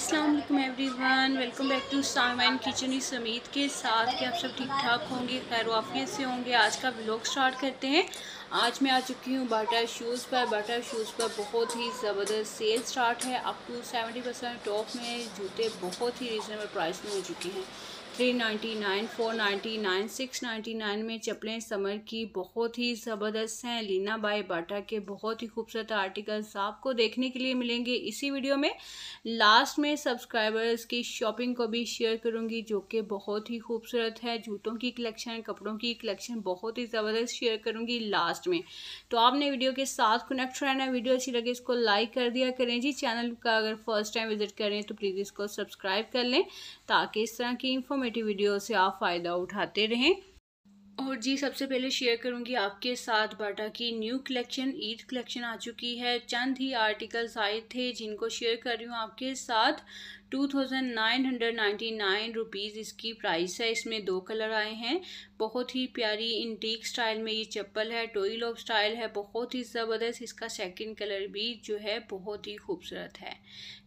Aslam everyone welcome back to सामान kitchen इस उम्मीद के साथ कि आप सब ठीक ठाक होंगे खैर वाफिय से होंगे आज का ब्लॉग स्टार्ट करते हैं आज मैं आ चुकी हूँ बाटा शूज़ पर बाटा शूज़ पर बहुत ही ज़बरदस्त सेल स्टार्ट है up to seventy percent top में जूते बहुत ही रीज़नेबल प्राइस में हो चुके हैं three ninety nine four ninety nine six ninety nine में चप्पलें समर की बहुत ही ज़बरदस्त हैं लीना बाई बाटा के बहुत ही खूबसूरत आर्टिकल्स आपको देखने के लिए मिलेंगे इसी वीडियो में लास्ट में सब्सक्राइबर्स की शॉपिंग को भी शेयर करूँगी जो कि बहुत ही खूबसूरत है जूतों की कलेक्शन कपड़ों की कलेक्शन बहुत ही ज़बरदस्त शेयर करूँगी लास्ट में तो आपने वीडियो के साथ कनेक्ट रहना वीडियो अच्छी लगे इसको लाइक कर दिया करें जी चैनल का अगर फर्स्ट टाइम विजिट करें तो प्लीज़ इसको सब्सक्राइब कर लें ताकि इस तरह की इन्फॉर्मेशन इन्फॉर्मेटिव वीडियो से आप फ़ायदा उठाते रहें और जी सबसे पहले शेयर करूंगी आपके साथ बाटा की न्यू कलेक्शन ईद कलेक्शन आ चुकी है चंद ही आर्टिकल्स आए थे जिनको शेयर कर रही हूँ आपके साथ two thousand nine hundred ninety nine rupees इसकी प्राइस है इसमें दो कलर आए हैं बहुत ही प्यारी इंटीक स्टाइल में ये चप्पल है टोई लॉप स्टाइल है बहुत ही ज़बरदस्त इसका सेकंड कलर भी जो है बहुत ही खूबसूरत है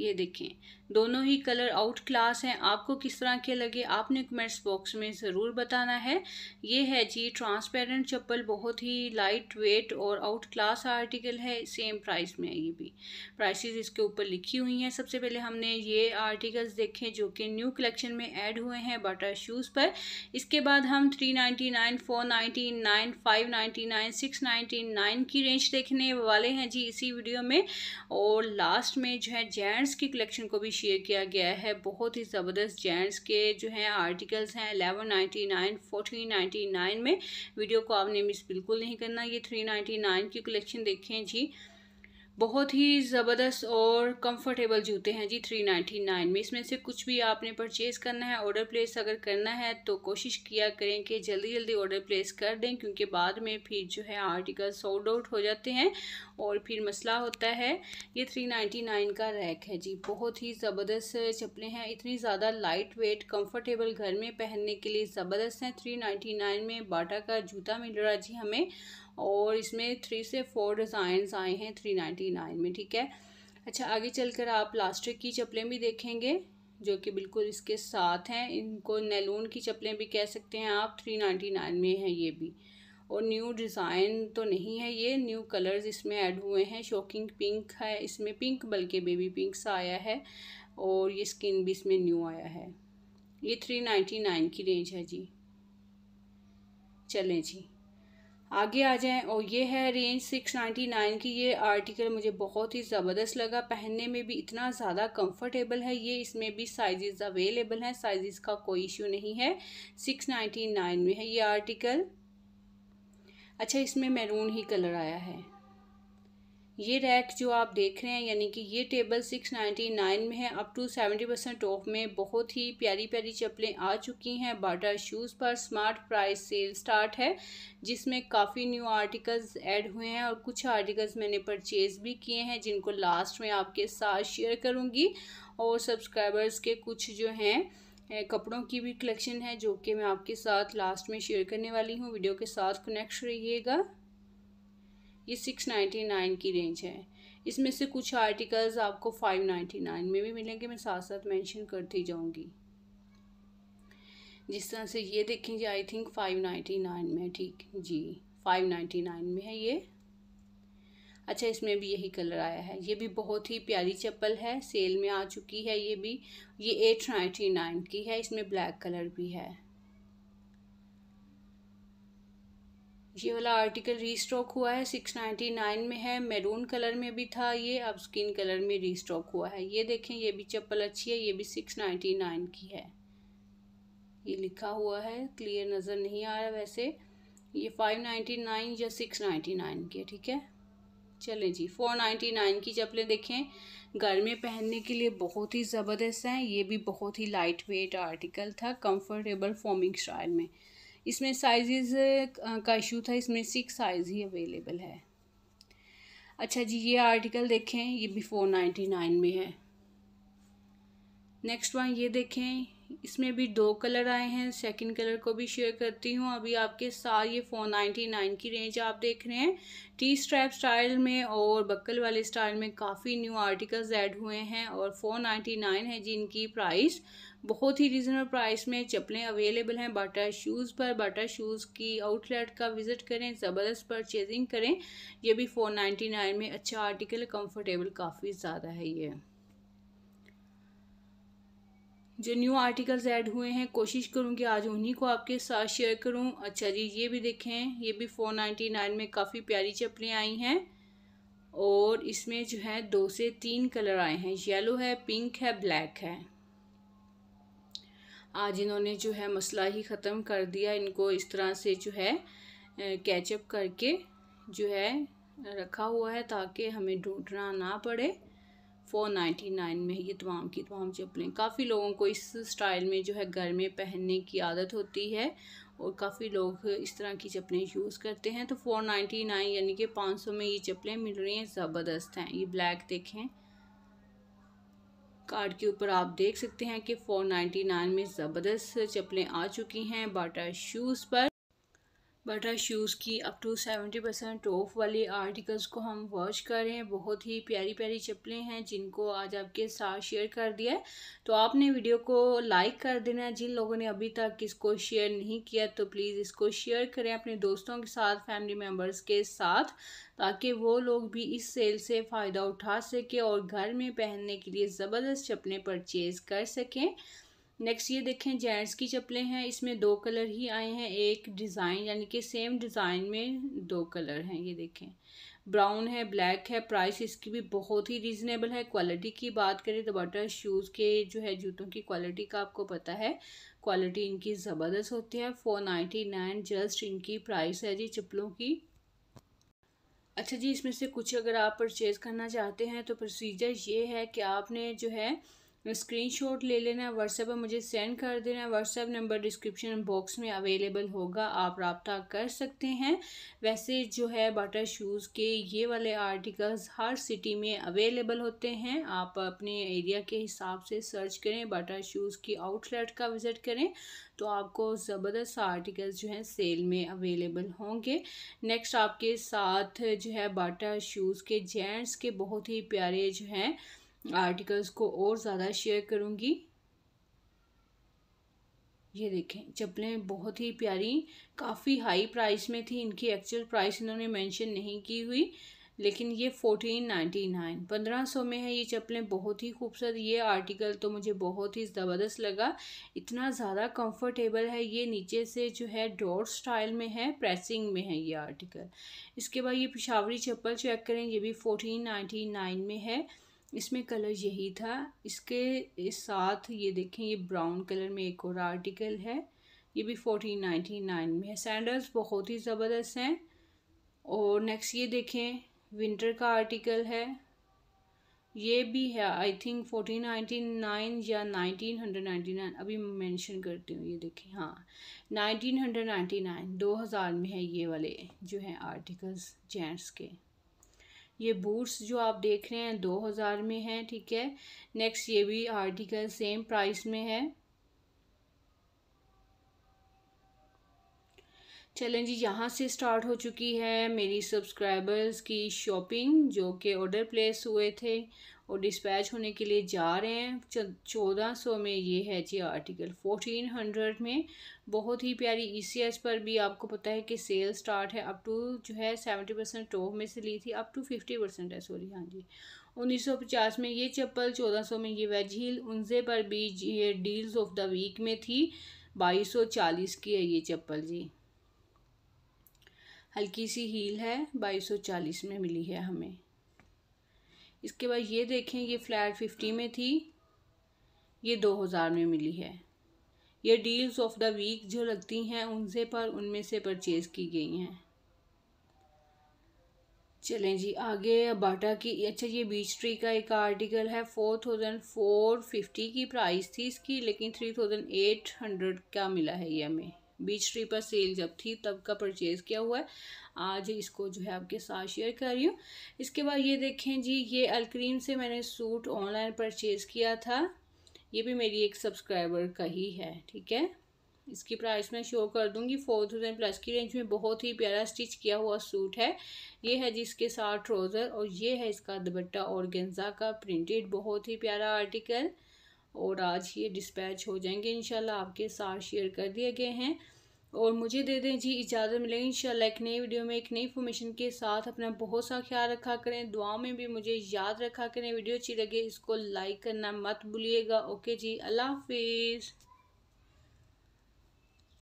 ये देखें दोनों ही कलर आउट क्लास हैं आपको किस तरह के लगे आपने कमेंट्स बॉक्स में ज़रूर बताना है ये है जी ट्रांसपेरेंट चप्पल बहुत ही लाइट वेट और आउट क्लास आर्टिकल है सेम प्राइस में है ये भी प्राइसेस इसके ऊपर लिखी हुई हैं सबसे पहले हमने ये आर्टिकल्स देखे जो कि न्यू कलेक्शन में ऐड हुए हैं बाटा शूज़ पर इसके बाद हम three ninety nine four ninety nine five ninety nine six nine की रेंज देखने वाले हैं जी इसी वीडियो में और लास्ट में जो है जैन जेंट्स की कलेक्शन को भी शेयर किया गया है बहुत ही ज़बरदस्त जेंट्स के जो हैं आर्टिकल्स हैं eleven ninety nine fourteen ninety nine में वीडियो को आपने मिस बिल्कुल नहीं करना ये थ्री नाइन्टी नाइन की कलेक्शन देखें जी बहुत ही ज़बरदस्त और कंफर्टेबल जूते हैं जी थ्री नाइन्टी नाइन में इसमें से कुछ भी आपने परचेज़ करना है ऑर्डर प्लेस अगर करना है तो कोशिश किया करें कि जल्दी जल्दी ऑर्डर प्लेस कर दें क्योंकि बाद में फिर जो है आर्टिकल सोल्ड आउट हो जाते हैं और फिर मसला होता है ये थ्री नाइन्टी नाइन का रैक है जी बहुत ही ज़बरदस्त चप्पलें हैं इतनी ज़्यादा लाइट वेट कम्फर्टेबल घर में पहनने के लिए ज़बरदस्त हैं थ्री नाइन्टी नाइन में बाटा का जूता मिल रहा जी हमें और इसमें थ्री से फोर डिज़ाइंस आए हैं थ्री नाइन्टी नाइन में ठीक है अच्छा आगे चलकर आप प्लास्टिक की चप्पलें भी देखेंगे जो कि बिल्कुल इसके साथ हैं इनको नैलून की चप्पलें भी कह सकते हैं आप थ्री नाइन्टी नाइन में हैं ये भी और न्यू डिज़ाइन तो नहीं है ये न्यू कलर्स इसमें ऐड हुए हैं शॉकिंग पिंक है इसमें पिंक बल्कि बेबी पिंक सा आया है और ये स्किन भी इसमें न्यू आया है ये थ्री नाइन्टी नाइन की रेंज है जी चलें जी आगे आ जाएं और ये है रेंज 699 की ये आर्टिकल मुझे बहुत ही ज़बरदस्त लगा पहनने में भी इतना ज़्यादा कंफर्टेबल है ये इसमें भी साइजेस अवेलेबल हैं साइजेस का कोई इशू नहीं है 699 में है ये आर्टिकल अच्छा इसमें मैरून ही कलर आया है ये रैक जो आप देख रहे हैं यानी कि ये टेबल सिक्स नाइन्टी नाइन में है up to seventy percent off में बहुत ही प्यारी प्यारी चप्पलें आ चुकी हैं बाटा शूज़ पर स्मार्ट प्राइस सेल स्टार्ट है जिसमें काफ़ी न्यू आर्टिकल्स ऐड हुए हैं और कुछ आर्टिकल्स मैंने परचेज़ भी किए हैं जिनको लास्ट में आपके साथ शेयर करूँगी और सब्सक्राइबर्स के कुछ जो हैं कपड़ों की भी कलेक्शन है जो कि मैं आपके साथ लास्ट में शेयर करने वाली हूँ वीडियो के साथ कनेक्ट रहिएगा ये सिक्स नाइन्टी नाइन की रेंज है इसमें से कुछ आर्टिकल्स आपको फाइव नाइन्टी नाइन में भी मिलेंगे मैं साथ साथ मेंशन करती जाऊंगी जिस तरह से ये देखेंगे I think five ninety nine में ठीक जी फाइव नाइन्टी नाइन में है ये अच्छा इसमें भी यही कलर आया है ये भी बहुत ही प्यारी चप्पल है सेल में आ चुकी है ये भी ये एट नाइन्टी नाइन की है इसमें ब्लैक कलर भी है ये वाला आर्टिकल रीस्टॉक हुआ है सिक्स नाइन्टी नाइन में है मैरून कलर में भी था ये अब स्किन कलर में रीस्टॉक हुआ है ये देखें ये भी चप्पल अच्छी है ये भी सिक्स नाइन्टी नाइन की है ये लिखा हुआ है क्लियर नज़र नहीं आ रहा वैसे ये फाइव नाइन्टी नाइन या सिक्स नाइन्टी नाइन की है ठीक है चलें जी फोर नाइन्टी नाइन की चप्पलें देखें घर में पहनने के लिए बहुत ही ज़बरदस्त हैं ये भी बहुत ही लाइट वेट आर्टिकल था कम्फर्टेबल फॉर्मिंग स्टाइल में इसमें साइजेस का इशू था इसमें सिक्स साइज़ ही अवेलेबल है अच्छा जी ये आर्टिकल देखें ये बिफोर नाइन्टी नाइन में है नेक्स्ट वन ये देखें इसमें भी दो कलर आए हैं सेकंड कलर को भी शेयर करती हूँ अभी आपके साथ ये फोर नाइन्टी नाइन की रेंज आप देख रहे हैं टी स्ट्रैप स्टाइल में और बक्कल वाले स्टाइल में काफ़ी न्यू आर्टिकल्स ऐड हुए हैं और फोर नाइन्टी नाइन है जिनकी प्राइस बहुत ही रीज़नेबल प्राइस में चप्पलें अवेलेबल हैं बाटा शूज़ पर बाटा शूज़ की आउटलेट का विज़िट करें ज़बरदस्त परचेजिंग करें ये भी फ़ोर नाइन्टी नाइन में अच्छा आर्टिकल कंफर्टेबल काफ़ी ज़्यादा है ये जो न्यू आर्टिकल्स ऐड हुए हैं कोशिश करूँगी आज उन्हीं को आपके साथ शेयर करूँ अच्छा जी ये भी देखें ये भी फ़ोर नाइन्टी नाइन में काफ़ी प्यारी चप्पलें आई हैं और इसमें जो है दो से तीन कलर आए हैं येलो है पिंक है ब्लैक है आज इन्होंने जो है मसला ही ख़त्म कर दिया इनको इस तरह से जो है कैचअप करके जो है रखा हुआ है ताकि हमें ढूंढना ना पड़े फ़ोर नाइन्टी नाइन में ये तमाम की तमाम चप्पलें काफ़ी लोगों को इस स्टाइल में जो है घर में पहनने की आदत होती है और काफ़ी लोग इस तरह की चप्पलें यूज़ करते हैं तो फ़ोर नाइन्टी नाइन यानी कि पाँच सौ में ये चप्पलें मिल रही हैं ज़बरदस्त हैं ये ब्लैक देखें कार्ड के ऊपर आप देख सकते हैं कि 499 में ज़बरदस्त चप्पलें आ चुकी हैं बाटा शूज़ पर बटर शूज़ की up to seventy percent off वाले आर्टिकल्स को हम वॉच कर रहे हैं बहुत ही प्यारी प्यारी चप्पलें हैं जिनको आज आपके साथ शेयर कर दिया है तो आपने वीडियो को लाइक कर देना है जिन लोगों ने अभी तक इसको शेयर नहीं किया तो प्लीज़ इसको शेयर करें अपने दोस्तों के साथ फैमिली मेम्बर्स के साथ ताकि वो लोग भी इस सेल से फ़ायदा उठा सकें और घर में पहनने के लिए ज़बरदस्त चप्पलें परचेज़ कर सकें नेक्स्ट ये देखें जेंट्स की चप्पलें हैं इसमें दो कलर ही आए हैं एक डिज़ाइन यानी कि सेम डिज़ाइन में दो कलर हैं ये देखें ब्राउन है ब्लैक है प्राइस इसकी भी बहुत ही रीज़नेबल है क्वालिटी की बात करें तो बटर शूज़ के जो है जूतों की क्वालिटी का आपको पता है क्वालिटी इनकी ज़बरदस्त होती है फोर नाइन्टी नाइन जस्ट इनकी प्राइस है जी चप्पलों की अच्छा जी इसमें से कुछ अगर आप परचेज़ करना चाहते हैं तो प्रोसीजर ये है कि आपने जो है स्क्रीनशॉट ले लेना व्हाट्सएप पर मुझे सेंड कर देना व्हाट्सएप नंबर डिस्क्रिप्शन बॉक्स में अवेलेबल होगा आप रबता कर सकते हैं वैसे जो है बाटा शूज़ के ये वाले आर्टिकल्स हर सिटी में अवेलेबल होते हैं आप अपने एरिया के हिसाब से सर्च करें बाटा शूज़ की आउटलेट का विज़िट करें तो आपको ज़बरदस्त आर्टिकल्स जो हैं सेल में अवेलेबल होंगे नेक्स्ट आपके साथ जो है बाटा शूज़ के जेंट्स के बहुत ही प्यारे जो हैं आर्टिकल्स को और ज़्यादा शेयर करूँगी ये देखें चप्पलें बहुत ही प्यारी काफ़ी हाई प्राइस में थी इनकी एक्चुअल प्राइस इन्होंने मेंशन नहीं की हुई लेकिन ये फोर्टीन नाइन्टी नाइन पंद्रह सौ में है ये चप्पलें बहुत ही खूबसूरत ये आर्टिकल तो मुझे बहुत ही ज़बरदस्त लगा इतना ज़्यादा कंफर्टेबल है ये नीचे से जो है डॉट स्टाइल में है प्रेसिंग में है ये आर्टिकल इसके बाद ये पिशावरी चप्पल चेक करें ये भी फोर्टीन नाइन्टी नाइन में है इसमें कलर यही था इसके इस साथ ये देखें ये ब्राउन कलर में एक और आर्टिकल है ये भी फोर्टीन नाइन्टी नाइन में है सैंडल्स बहुत ही ज़बरदस्त हैं और नेक्स्ट ये देखें विंटर का आर्टिकल है ये भी है I think fourteen ninety nine या नाइनटीन हंड्रेड नाइन्टी नाइन अभी मेंशन करती हूँ ये देखें हाँ नाइनटीन हंड्रेड नाइन्टी नाइन दो हज़ार में है ये वाले जो हैं आर्टिकल्स जेंट्स के ये बूट्स जो आप देख रहे हैं दो हज़ार में है ठीक है नेक्स्ट ये भी आर्टिकल सेम प्राइस में है चलें जी यहाँ से स्टार्ट हो चुकी है मेरी सब्सक्राइबर्स की शॉपिंग जो कि ऑर्डर प्लेस हुए थे और डिस्पैच होने के लिए जा रहे हैं चौदह सौ में ये है जी आर्टिकल फोर्टीन हंड्रेड में बहुत ही प्यारी ई e पर भी आपको पता है कि सेल स्टार्ट है अप टू जो है सेवेंटी परसेंट टॉप में से ली थी अप टू फिफ्टी परसेंट है सॉरी हाँ जी उन्नीस सौ पचास में ये चप्पल चौदह सौ में ये वेज हील उनसे पर भी ये डील्स ऑफ द वीक में थी बाईस सौ चालीस की है ये चप्पल जी हल्की सी हील है बाईस सौ चालीस में मिली है हमें इसके बाद ये देखें ये फ्लैट फिफ्टी में थी ये दो हज़ार में मिली है ये डील्स ऑफ द वीक जो लगती हैं उनसे पर उनमें से परचेज़ की गई हैं चलें जी आगे बाटा की अच्छा ये बीच ट्री का एक आर्टिकल है फोर थाउजेंड फोर फिफ्टी की प्राइस थी इसकी लेकिन थ्री थाउजेंड एट हंड्रेड का मिला है ये हमें बीच ट्री पर सेल जब थी तब का परचेज़ किया हुआ है आज इसको जो है आपके साथ शेयर कर रही हूँ इसके बाद ये देखें जी ये अलक्रीम से मैंने सूट ऑनलाइन परचेज़ किया था ये भी मेरी एक सब्सक्राइबर का ही है ठीक है इसकी प्राइस मैं शो कर दूंगी फोर थाउजेंड प्लस की रेंज में बहुत ही प्यारा स्टिच किया हुआ सूट है ये है जिसके साथ ट्रोज़र और ये है इसका दुपट्टा और गेंजा का प्रिंटेड बहुत ही प्यारा आर्टिकल और आज ये डिस्पैच हो जाएंगे इन आपके साथ शेयर कर दिए गए हैं और मुझे दे दें जी इजाज़त मिलेगी इन एक नई वीडियो में एक नई इन्फॉर्मेशन के साथ अपना बहुत सा ख्याल रखा करें दुआ में भी मुझे याद रखा करें वीडियो अच्छी लगे इसको लाइक करना मत भूलिएगा ओके जी अल्लाह हाफिज़